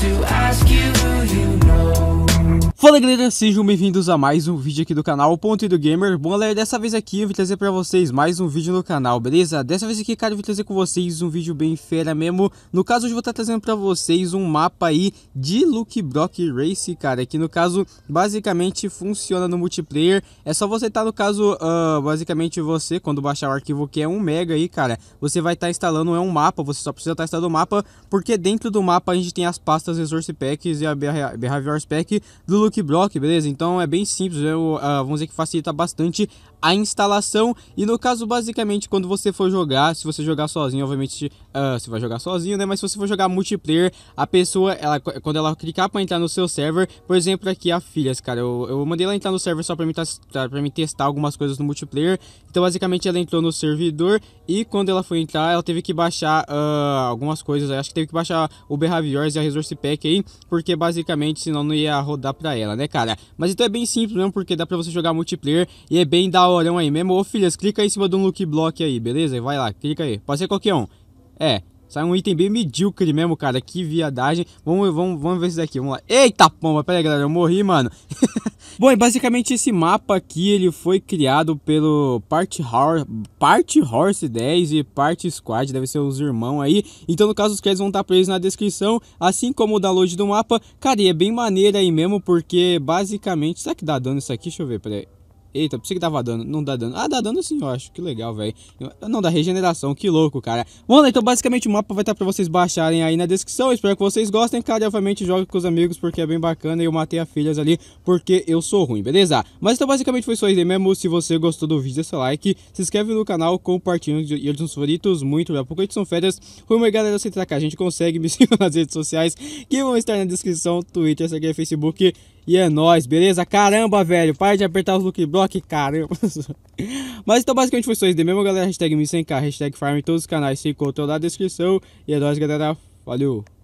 to ask Fala galera, sejam bem-vindos a mais um vídeo aqui do canal Ponto do Gamer Bom galera, dessa vez aqui eu vim trazer pra vocês mais um vídeo no canal, beleza? Dessa vez aqui, cara, eu vim trazer com vocês um vídeo bem fera mesmo No caso, hoje eu vou estar tá trazendo pra vocês um mapa aí de Luke Brock Race, cara Que no caso, basicamente funciona no multiplayer É só você estar, tá, no caso, uh, basicamente você, quando baixar o arquivo que é 1 mega aí, cara Você vai estar tá instalando é um mapa, você só precisa estar tá instalando o mapa Porque dentro do mapa a gente tem as pastas Resource Packs e a Behavior Pack do Luke block, beleza? Então é bem simples, eu, uh, vamos dizer que facilita bastante a instalação. E no caso, basicamente, quando você for jogar, se você jogar sozinho, obviamente uh, você vai jogar sozinho, né? Mas se você for jogar multiplayer, a pessoa, ela, quando ela clicar para entrar no seu server, por exemplo, aqui a Filhas, cara, eu, eu mandei ela entrar no server só para mim, pra mim testar algumas coisas no multiplayer. Então, basicamente, ela entrou no servidor e quando ela foi entrar, ela teve que baixar uh, algumas coisas. Acho que teve que baixar o Behaviors e a Resource Pack aí, porque basicamente, senão não ia rodar para ela né, cara? Mas então é bem simples mesmo, porque dá pra você jogar multiplayer e é bem da hora aí mesmo. Ô, filhas, clica aí em cima do look block aí, beleza? Vai lá, clica aí. Pode ser qualquer um. É, Sai um item bem medíocre mesmo, cara. Que viadagem. Vamos, vamos, vamos ver isso daqui. Vamos lá. Eita pomba, pera aí, galera. Eu morri, mano. Bom, e basicamente esse mapa aqui, ele foi criado pelo Party Horse, Party Horse 10 e Party Squad. Deve ser os irmãos aí. Então, no caso, os créditos vão estar presos na descrição. Assim como o download do mapa. Cara, e é bem maneiro aí mesmo, porque basicamente... Será que dá dano isso aqui? Deixa eu ver, pera aí. Eita, pensei que dava dano. Não dá dano. Ah, dá dano sim, eu acho. Que legal, velho. Não, dá regeneração. Que louco, cara. Mano, né, então basicamente o mapa vai estar tá pra vocês baixarem aí na descrição. espero que vocês gostem, cara. E obviamente jogue com os amigos porque é bem bacana. E eu matei a filhas ali porque eu sou ruim, beleza? Mas então basicamente foi isso aí mesmo. Se você gostou do vídeo, deixa seu like. Se inscreve no canal, compartilha e os favoritos. Muito obrigado. Porque são férias. Rumo aí, galera. Você tá cá. A gente consegue. Me sigam nas redes sociais que vão estar na descrição. Twitter, Instagram, Facebook. E é nóis, beleza? Caramba, velho. Para de apertar os look block, caramba. Mas então basicamente foi só isso de mesmo, galera. Hashtag me sem k hashtag farm, todos os canais se lá na descrição. E é nóis, galera. Valeu.